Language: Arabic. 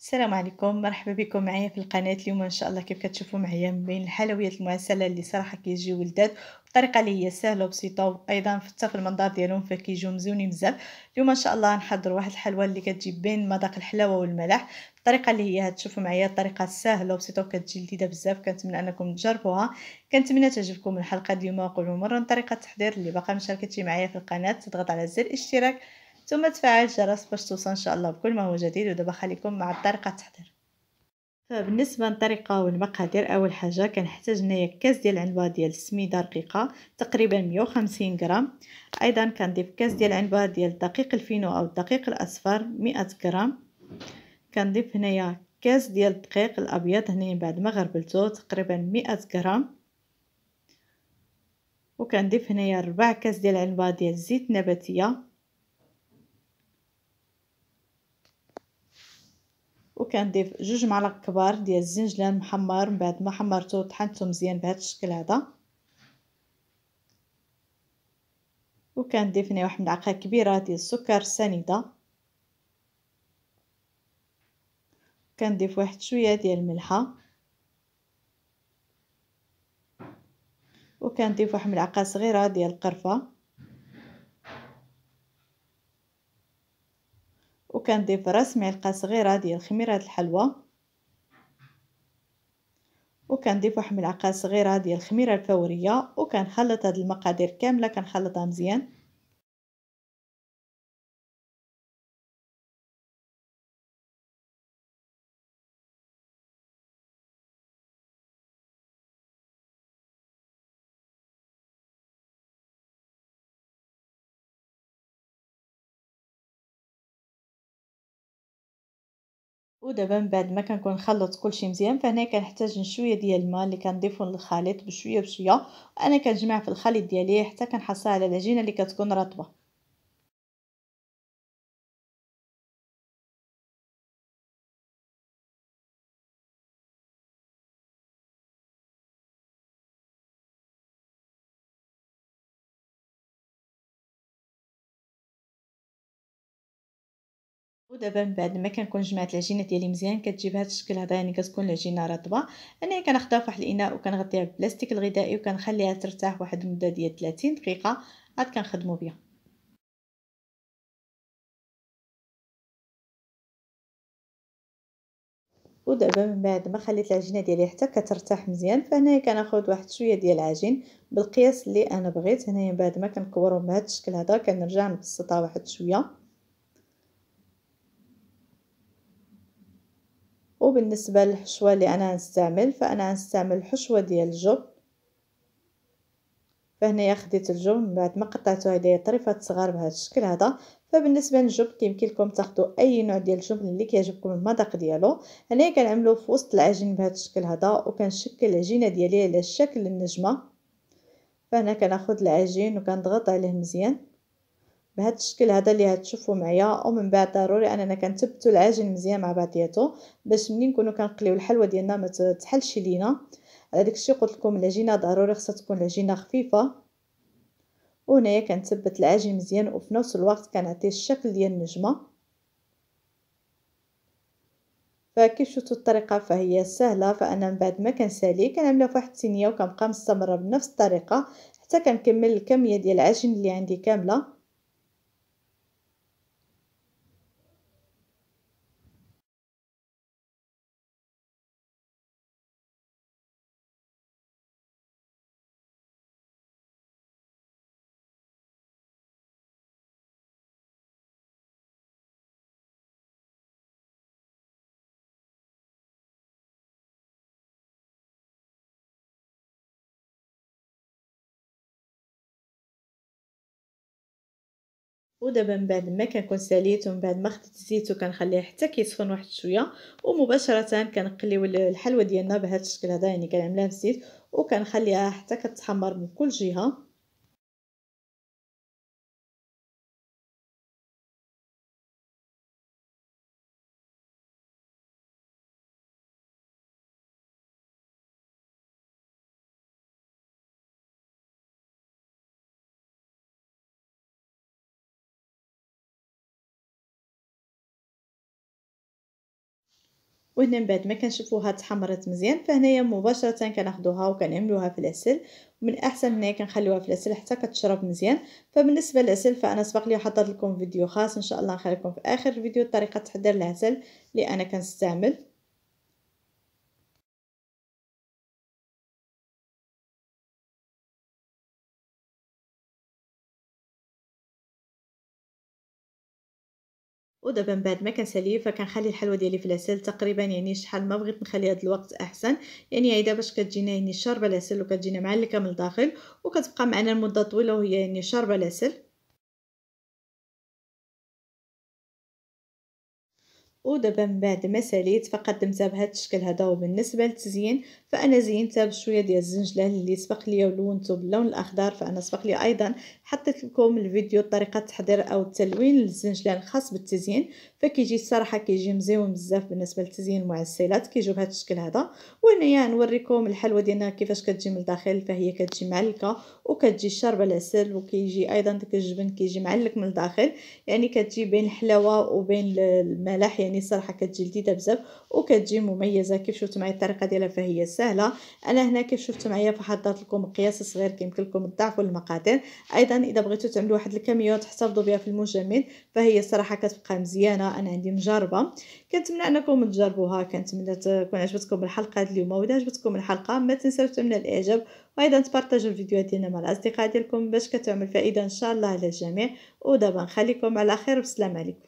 السلام عليكم مرحبا بكم معايا في القناه اليوم ان شاء الله كيف كتشوفوا معايا من بين الحلويات المعسله اللي صراحه كيجيو ولداد الطريقه اللي هي سهله وبسيطه وايضا حتى في المنظر ديالهم فكيجيو مزيونين بزاف اليوم ان شاء الله نحضر واحد الحلوه اللي كتجي بين مذاق الحلاوه والملح الطريقه اللي هي هتشوفوا معايا الطريقه سهله وبسيطه وكتجي لذيذه بزاف كنتمنى انكم تجربوها كنتمنى تعجبكم الحلقه اليوم وقولوا مره طريقه التحضير اللي باقا مشاركتي معايا في القناه تضغط على زر الاشتراك ثم تفعل الجرس باش توصل ان شاء الله بكل ما هو جديد ودابا خليكم مع الطريقه التحضير فبالنسبه للطريقه والمقادير اول حاجه كنحتاج هنايا كاس ديال العنبه ديال السميده رقيقه تقريبا 150 غرام ايضا كنضيف كاس ديال العنبه ديال الدقيق الفينو او الدقيق الاصفر 100 غرام كنضيف هنايا كاس ديال الدقيق الابيض هنا بعد ما غربلته تقريبا 100 غرام وكنضيف هنايا ربع كاس ديال العنبه ديال الزيت النباتيه وكنضيف جوج معالق كبار ديال الزنجلان محمر من بعد ما حمرته وطحنته مزيان بهذا الشكل هذا وكنضيف هنا واحد الملعقه كبيره ديال السكر السنيده كنضيف واحد شويه ديال الملحه وكنضيف واحد ملعقه صغيره ديال القرفه وكنضيف راس معلقه صغيره ديال خميره الحلوى وكنضيف واحد الملعقه صغيره ديال الخميره الفوريه وكنخلط هاد المقادير كامله كنخلطها مزيان ودابا من بعد ما كنكون خلط كلشي مزيان فهنا كنحتاج شويه ديال الماء اللي كنضيفو للخليط بشويه بشويه وانا كنجمع في الخليط ديالي حتى كنحصل على العجينه اللي كتكون رطبه ودابا من بعد ما كنكون جمعت العجينه ديالي مزيان كتجي بهذا الشكل هذا يعني كتكون العجينه رطبه انا كناخدها فواحد الاناء وكنغطيها بالبلاستيك الغذائي وكنخليها ترتاح واحد المده ديال 30 دقيقه عاد كنخدموا بها ودابا من بعد ما خليت العجينه ديالي حتى كترتاح مزيان فهنايا كناخذ واحد شويه ديال العجين بالقياس اللي انا بغيت هنايا بعد ما كنكورهم بهذا الشكل هذا كنرجع نبسطها واحد شويه وبالنسبة للحشوة اللي أنا نستعمل فأنا نستعمل حشوة ديال الجبن فهنايا خديت الجبن من بعد ما قطعته هدايا طريفات صغار بهذا الشكل هذا فبالنسبه للجبن كيمكن لكم تاخذوا اي نوع ديال الجبن اللي كيعجبكم المذاق ديالو هنايا كنعملو في وسط العجين بهذا الشكل هذا وكنشكل العجينه ديالي على شكل النجمه فهنا كناخذ العجين وكنضغط عليه مزيان بهذا الشكل هذا اللي هتشوفوا معايا ومن بعد ضروري اننا كنثبتوا العجين مزيان مع بعضياتو باش منين نكونوا كنقليو الحلوى ديالنا ما تحلش لينا على داك الشيء قلت لكم العجينه ضروري خصها تكون العجينه خفيفه وهنايا كنثبت العجين مزيان وفي نفس الوقت كنعطيه الشكل ديال النجمه فكيف شفتوا الطريقه فهي سهله فانا من بعد ما كنسالي كنعملها واحد التينيه وكنبقى مستمره بنفس الطريقه حتى كنكمل الكميه ديال العجين اللي عندي كامله ودابا من بعد ما كنكون ساليت من بعد ما خديت الزيت كنخليه حتى كيسخن واحد شويه ومباشره كنقليو الحلوه ديالنا بهذا الشكل هذا يعني كنعملها في الزيت وكنخليها حتى كتحمر من كل جهه وهنا من بعد ما كنشوفوها تحمرت مزيان فهنايا مباشره كناخذوها وكنعملوها في العسل ومن الاحسن هنايا كنخليوها في العسل حتى كتشرب مزيان فبالنسبه للعسل فانا سبق لي حضرت لكم فيديو خاص ان شاء الله نخليكم في اخر الفيديو طريقه تحضير العسل اللي انا كنستعمل ودابا من بعد ما كنسالي فكنخلي الحلوه ديالي في العسل تقريبا يعني شحال ما بغيت نخلي هذا الوقت احسن يعني هي باش كتجينا يعني شاربه العسل وكتجينا معلكه من الداخل وكتبقى معنا لمده طويله وهي يعني شاربه العسل ودابا من بعد ما ساليت فقدمتها بهذا الشكل هذا وبالنسبه للتزيين فانا زينتها بشويه ديال الزنجلان اللي سبق لي ولونته باللون الاخضر فانا سبق لي ايضا حطيت لكم الفيديو طريقه تحضير او التلوين للزنجلان الخاص بالتزيين فكيجي الصراحه كيجي مزيون بزاف بالنسبه للتزيين المعسلات كيجيو بهذا الشكل هذا وهنايا يعني نوريكم الحلوه ديالنا كيفاش كتجي من الداخل فهي كتجي معلكه وكتجي الشربه العسل وكيجي ايضا داك الجبن كيجي معلك من الداخل يعني كتجي بين الحلاوه وبين الملح يعني يعني الصراحه كتجي لذيذه بزاف وكتجي مميزه كيف شفتوا معايا الطريقه ديالها فهي سهله انا هنا كيف شفتوا معايا فحضرت لكم قياس صغير كيمكن لكم تضاعفوا المقادير ايضا اذا بغيتوا تعملوا واحد الكميات تحتفظوا بها في المجمد فهي الصراحه كتبقى مزيانه انا عندي مجربه كنتمنى انكم تجربوها كنتمنى تكون عجبتكم الحلقه اليوم واذا عجبتكم الحلقه ما تنساوش تعملوا الاعجاب وايضا تبارطاجوا الفيديوهات ديالنا مع الاصدقاء ديالكم باش كتعمل فائده ان شاء الله على الجميع ودابا نخليكم على خير والسلام عليكم